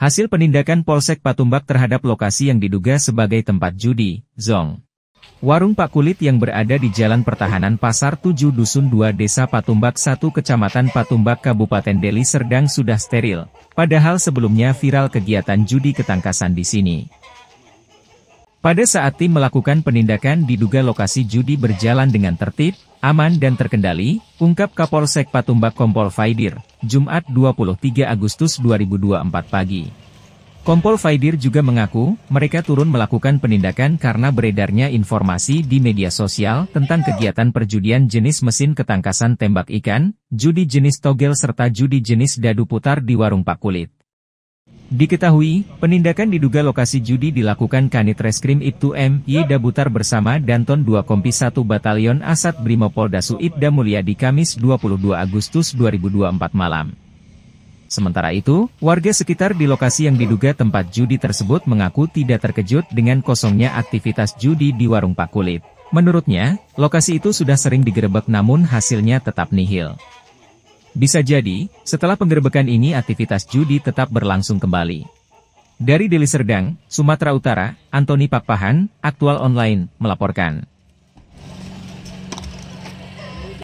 Hasil penindakan Polsek Patumbak terhadap lokasi yang diduga sebagai tempat judi, Zong. Warung Pak Kulit yang berada di Jalan Pertahanan Pasar 7 Dusun 2 Desa Patumbak 1 Kecamatan Patumbak Kabupaten Deli Serdang sudah steril, padahal sebelumnya viral kegiatan judi ketangkasan di sini. Pada saat tim melakukan penindakan diduga lokasi judi berjalan dengan tertib, Aman dan terkendali, ungkap Kapolsek Patumbak Kompol Faidir, Jumat 23 Agustus 2024 pagi. Kompol Faidir juga mengaku, mereka turun melakukan penindakan karena beredarnya informasi di media sosial tentang kegiatan perjudian jenis mesin ketangkasan tembak ikan, judi jenis togel serta judi jenis dadu putar di warung pak kulit. Diketahui, penindakan diduga lokasi judi dilakukan Kanit Reskrim Ibtu M. Y. Dabutar bersama Danton 2 Kompi 1 Batalion Asat Brimopolda Suibda Mulyadi Kamis 22 Agustus 2024 malam. Sementara itu, warga sekitar di lokasi yang diduga tempat judi tersebut mengaku tidak terkejut dengan kosongnya aktivitas judi di warung Pak Kulit. Menurutnya, lokasi itu sudah sering digerebek namun hasilnya tetap nihil. Bisa jadi, setelah penggerbekan ini aktivitas judi tetap berlangsung kembali. Dari Deli Serdang, Sumatera Utara, Antoni Papahan, Aktual Online, melaporkan.